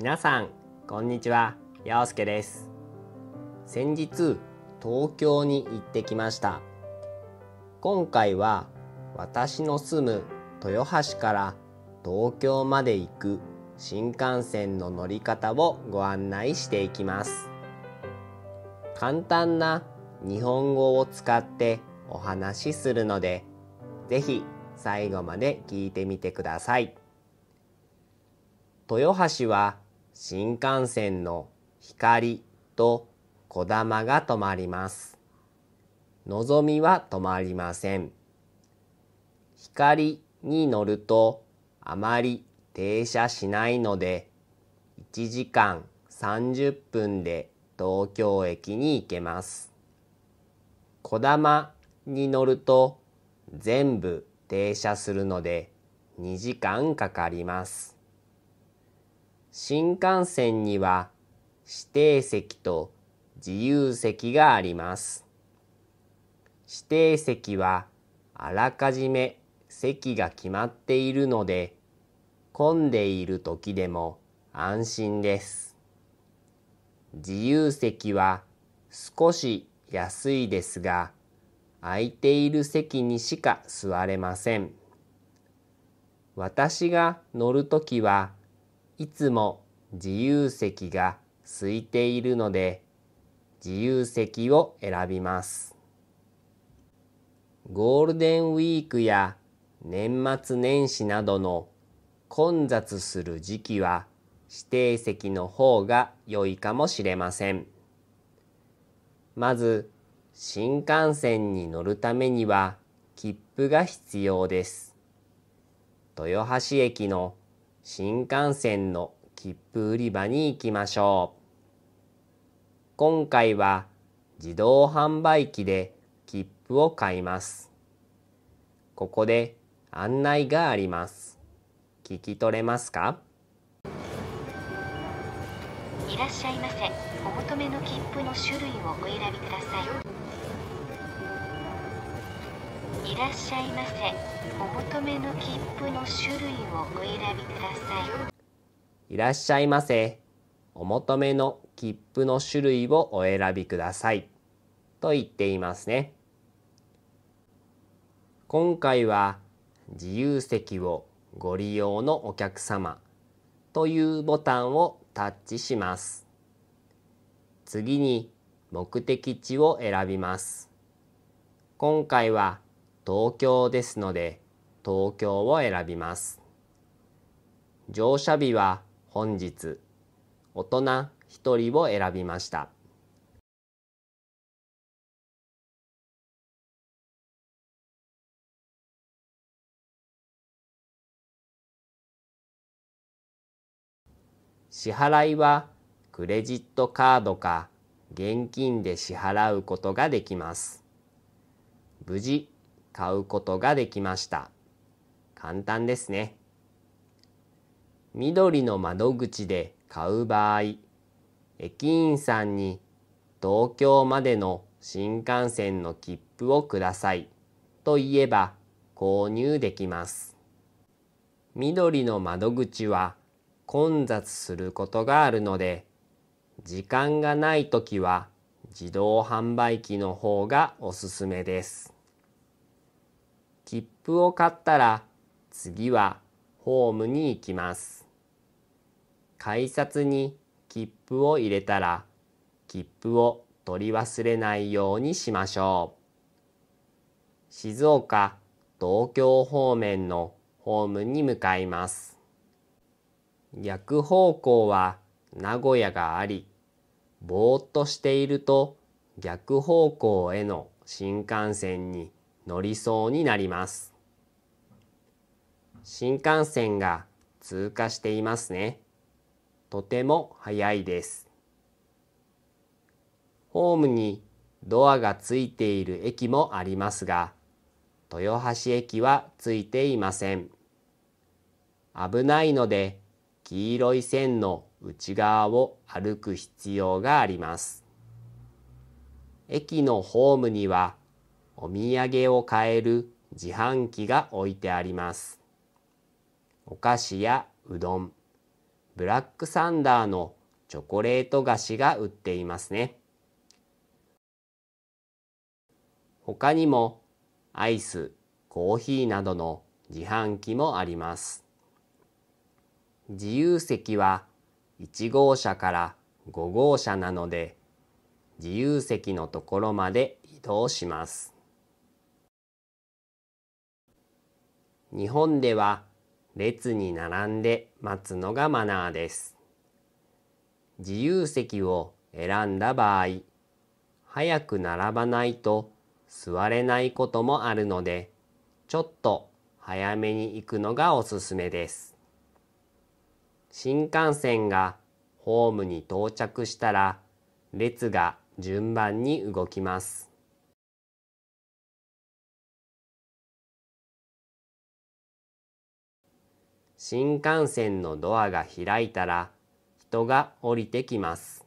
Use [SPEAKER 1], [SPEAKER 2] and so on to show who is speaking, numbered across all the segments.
[SPEAKER 1] 皆さんこんにちは陽介です先日東京に行ってきました今回は私の住む豊橋から東京まで行く新幹線の乗り方をご案内していきます簡単な日本語を使ってお話しするので是非最後まで聞いてみてください豊橋は新幹線の光とこだまが止まります。のぞみは止まりません。光に乗るとあまり停車しないので1時間30分で東京駅に行けます。こだまに乗ると全部停車するので2時間かかります。新幹線には指定席と自由席があります。指定席はあらかじめ席が決まっているので混んでいる時でも安心です。自由席は少し安いですが空いている席にしか座れません。私が乗るときはいつも自由席が空いているので自由席を選びます。ゴールデンウィークや年末年始などの混雑する時期は指定席の方が良いかもしれません。まず新幹線に乗るためには切符が必要です。豊橋駅の新幹線の切符売り場に行きましょう。今回は自動販売機で切符を買います。ここで案内があります。聞き取れますかいらっしゃいませ。お求めの切符の種類をお選びください。いらっしゃいませお求めの切符の種類をお選びくださいいらっしゃいませお求めの切符の種類をお選びくださいと言っていますね今回は自由席をご利用のお客様というボタンをタッチします次に目的地を選びます今回は東京ですので東京を選びます乗車日は本日大人1人を選びました支払いはクレジットカードか現金で支払うことができます。無事買うことができました。簡単ですね。緑の窓口で買う場合、駅員さんに東京までの新幹線の切符をくださいと言えば購入できます。緑の窓口は混雑することがあるので、時間がないときは自動販売機の方がおすすめです。切符を買ったら次はホームに行きます。改札に切符を入れたら切符を取り忘れないようにしましょう。静岡、東京方面のホームに向かいます。逆方向は名古屋があり、ぼーっとしていると逆方向への新幹線に乗りそうになります新幹線が通過していますねとても速いですホームにドアがついている駅もありますが豊橋駅はついていません危ないので黄色い線の内側を歩く必要があります駅のホームにはお土産を買える自販機が置いてあります。お菓子やうどん、ブラックサンダーのチョコレート菓子が売っていますね。他にもアイス、コーヒーなどの自販機もあります。自由席は1号車から5号車なので自由席のところまで移動します。日本では列に並んで待つのがマナーです。自由席を選んだ場合、早く並ばないと座れないこともあるので、ちょっと早めに行くのがおすすめです。新幹線がホームに到着したら、列が順番に動きます。新幹線のドアが開いたら人が降りてきます。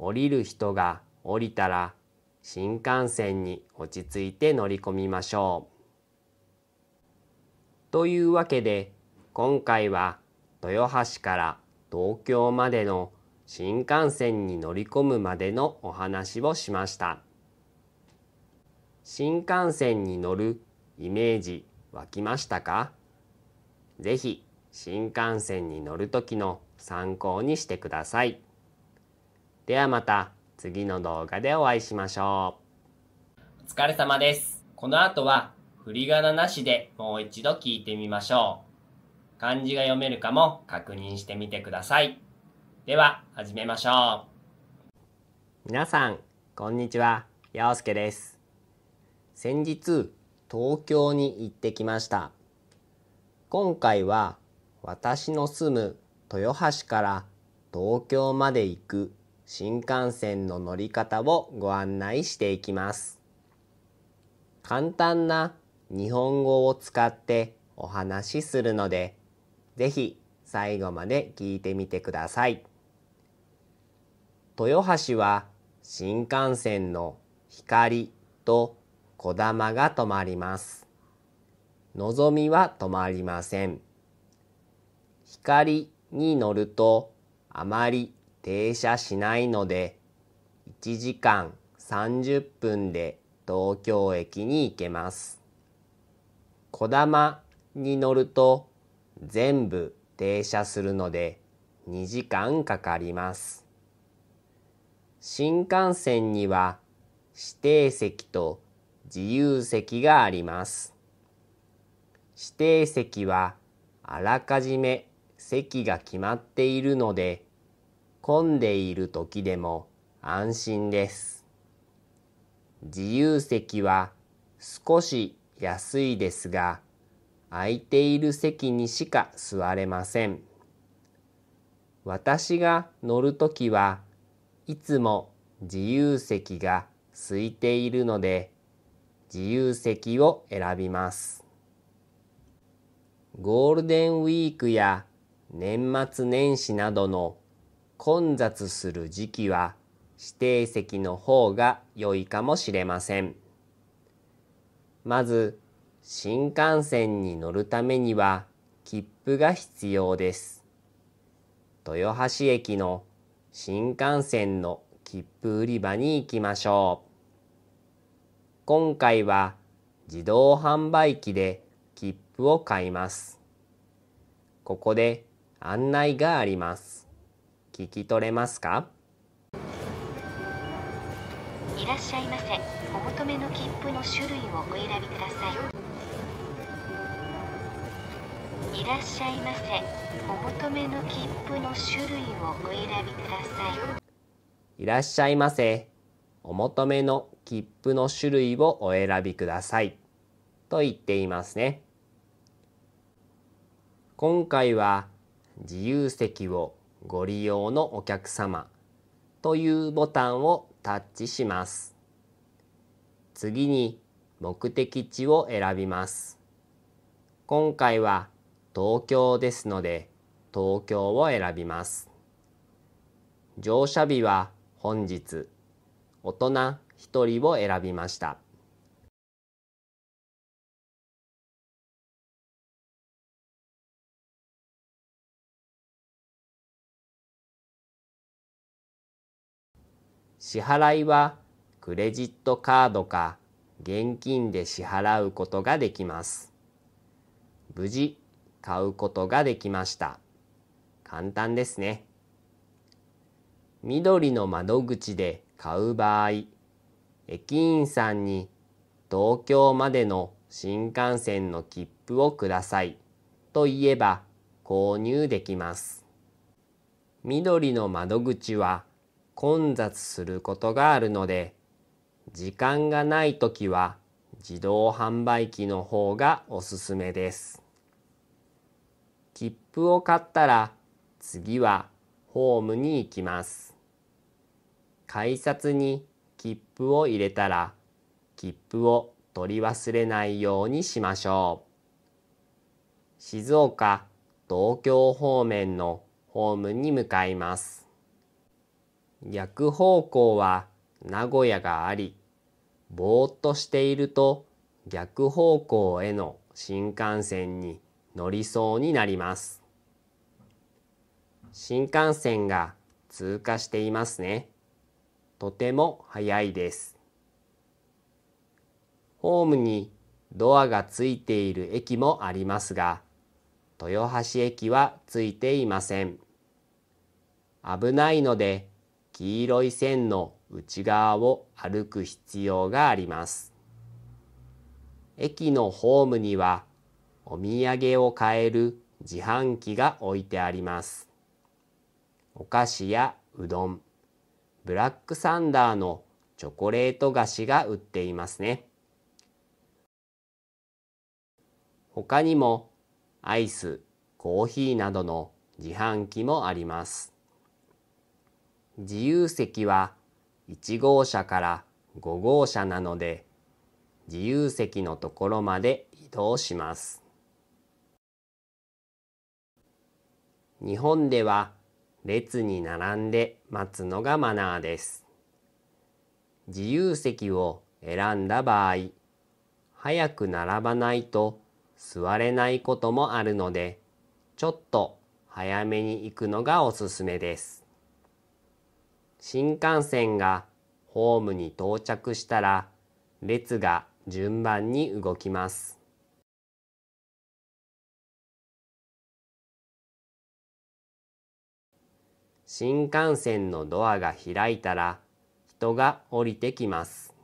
[SPEAKER 1] 降りる人が降りたら新幹線に落ち着いて乗り込みましょう。というわけで今回は豊橋から東京までの新幹線に乗り込むまでのお話をしました。新幹線に乗るイメージ湧きましたかぜひ新幹線に乗る時の参考にしてください。ではまた次の動画でお会いしましょう。お疲れ様です。この後は振り仮名なしでもう一度聞いてみましょう。漢字が読めるかも確認してみてください。では始めましょう。皆さん、こんにちは。陽介です。先日、東京に行ってきました。今回は私の住む豊橋から東京まで行く新幹線の乗り方をご案内していきます。簡単な日本語を使ってお話しするので、ぜひ最後まで聞いてみてください。豊橋は新幹線の光とこだまが止まります。望みは止まりません。光に乗るとあまり停車しないので1時間30分で東京駅に行けます。こだまに乗ると全部停車するので2時間かかります。新幹線には指定席と自由席があります。指定席はあらかじめ席が決まっているので混んでいる時でも安心です。自由席は少し安いですが空いている席にしか座れません。私が乗るときはいつも自由席が空いているので自由席を選びます。ゴールデンウィークや年末年始などの混雑する時期は指定席の方が良いかもしれません。まず、新幹線に乗るためには切符が必要です。豊橋駅の新幹線の切符売り場に行きましょう。今回は自動販売機でプを買います。ここで案内があります。聞き取れますかいらっしゃいませ。お求めの切符の種類をお選びください。いらっしゃいませ。お求めの切符の種類をお選びください。いらっしゃいませ。お求めの切符の種類をお選びください。と言っていますね。今回は自由席をご利用のお客様というボタンをタッチします。次に目的地を選びます。今回は東京ですので東京を選びます。乗車日は本日大人1人を選びました。支払いはクレジットカードか現金で支払うことができます。無事買うことができました。簡単ですね。緑の窓口で買う場合、駅員さんに東京までの新幹線の切符をくださいと言えば購入できます。緑の窓口は混雑することがあるので時間がない時は自動販売機の方がおすすめです。切符を買ったら次はホームに行きます。改札に切符を入れたら切符を取り忘れないようにしましょう。静岡東京方面のホームに向かいます。逆方向は名古屋があり、ぼーっとしていると逆方向への新幹線に乗りそうになります。新幹線が通過していますね。とても早いです。ホームにドアがついている駅もありますが、豊橋駅はついていません。危ないので黄色い線の内側を歩く必要があります。駅のホームにはお土産を買える自販機が置いてあります。お菓子やうどん、ブラックサンダーのチョコレート菓子が売っていますね。他にもアイス、コーヒーなどの自販機もあります。自由席は1号車から5号車なので自由席のところまで移動します。日本では列に並んで待つのがマナーです。自由席を選んだ場合、早く並ばないと座れないこともあるので、ちょっと早めに行くのがおすすめです。新幹線がホームに到着したら列が順番に動きます。新幹線のドアが開いたら人が降りてきます。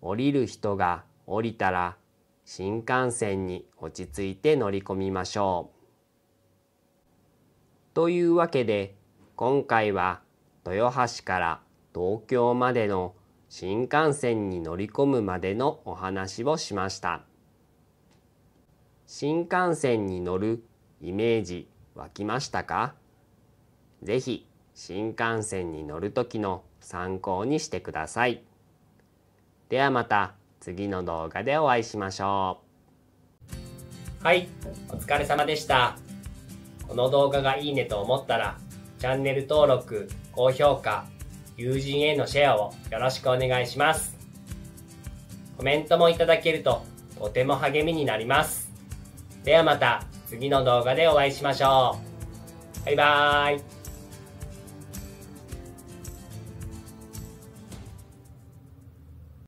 [SPEAKER 1] 降りる人が降りたら新幹線に落ち着いて乗り込みましょう。というわけで今回は豊橋から東京までの新幹線に乗り込むまでのお話をしました。新幹線に乗るイメージ湧きましたかぜひ新幹線に乗る時の参考にしてください。ではまた次の動画でお会いしましょう。はい、お疲れ様でした。この動画がいいねと思ったらチャンネル登録、高評価、友人へのシェアをよろしくお願いします。コメントもいただけるととても励みになります。ではまた次の動画でお会いしましょう。バイバーイ。